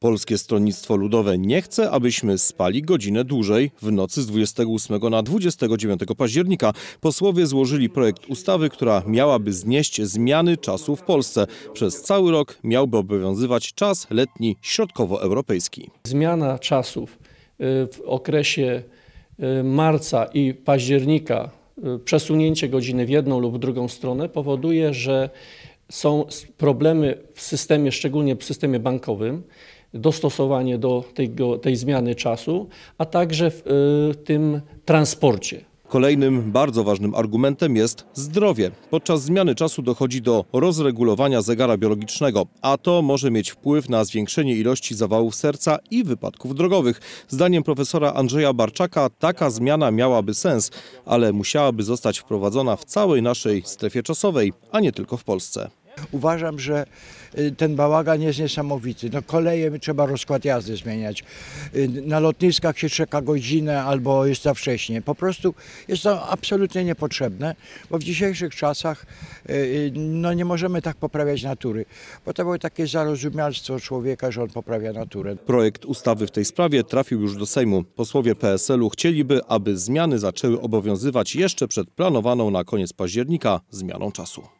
Polskie Stronnictwo Ludowe nie chce, abyśmy spali godzinę dłużej. W nocy z 28 na 29 października posłowie złożyli projekt ustawy, która miałaby znieść zmiany czasu w Polsce. Przez cały rok miałby obowiązywać czas letni środkowoeuropejski. Zmiana czasów y, w okresie y, marca i października, y, przesunięcie godziny w jedną lub w drugą stronę powoduje, że są problemy w systemie, szczególnie w systemie bankowym, dostosowanie do tego, tej zmiany czasu, a także w y, tym transporcie. Kolejnym bardzo ważnym argumentem jest zdrowie. Podczas zmiany czasu dochodzi do rozregulowania zegara biologicznego, a to może mieć wpływ na zwiększenie ilości zawałów serca i wypadków drogowych. Zdaniem profesora Andrzeja Barczaka taka zmiana miałaby sens, ale musiałaby zostać wprowadzona w całej naszej strefie czasowej, a nie tylko w Polsce. Uważam, że y, ten bałagan jest niesamowity. No koleje trzeba rozkład jazdy zmieniać. Y, na lotniskach się czeka godzinę albo jest za wcześnie. Po prostu jest to absolutnie niepotrzebne, bo w dzisiejszych czasach y, no nie możemy tak poprawiać natury. Bo to było takie zarozumialstwo człowieka, że on poprawia naturę. Projekt ustawy w tej sprawie trafił już do Sejmu. Posłowie PSL-u chcieliby, aby zmiany zaczęły obowiązywać jeszcze przed planowaną na koniec października zmianą czasu.